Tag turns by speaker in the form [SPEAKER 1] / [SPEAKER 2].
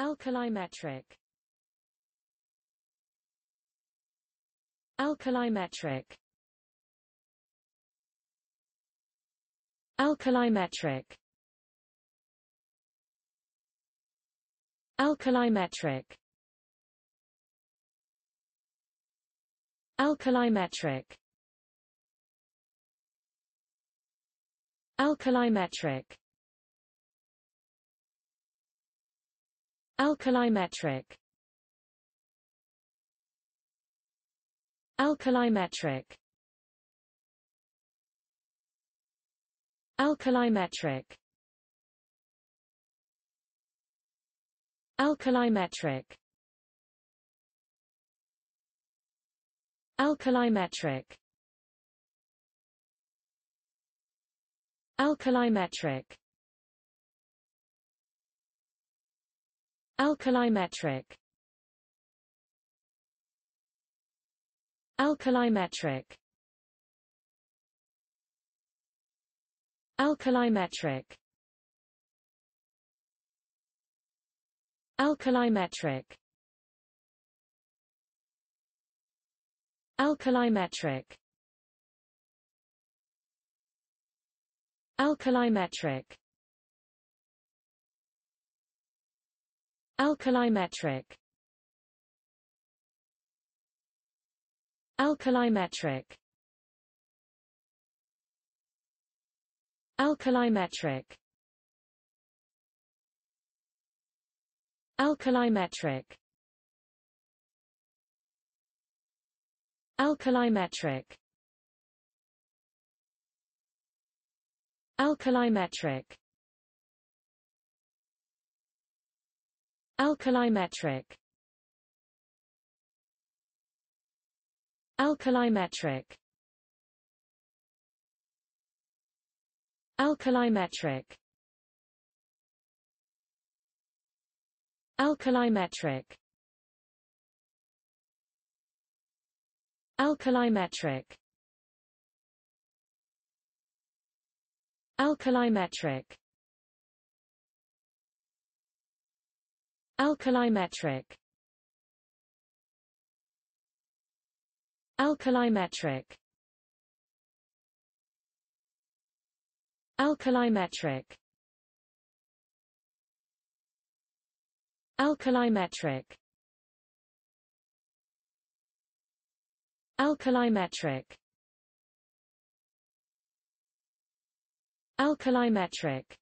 [SPEAKER 1] Alkalimetric Alkalimetric Alkalimetric Alkalimetric Alkalimetric Alkalimetric Alkalimetric Alkalimetric Alkalimetric Alkalimetric Alkalimetric Alkalimetric Alkalimetric Alkalimetric Alkalimetric Alkalimetric Alkalimetric Alkalimetric Alkalimetric Alkalimetric Alkalimetric Alkalimetric Alkalimetric Alkalimetric Alkalimetric Alkalimetric Alkalimetric Alkalimetric Alkalimetric Alkalimetric Alkalimetric Alkalimetric Alkalimetric Alkalimetric Alkalimetric Alkalimetric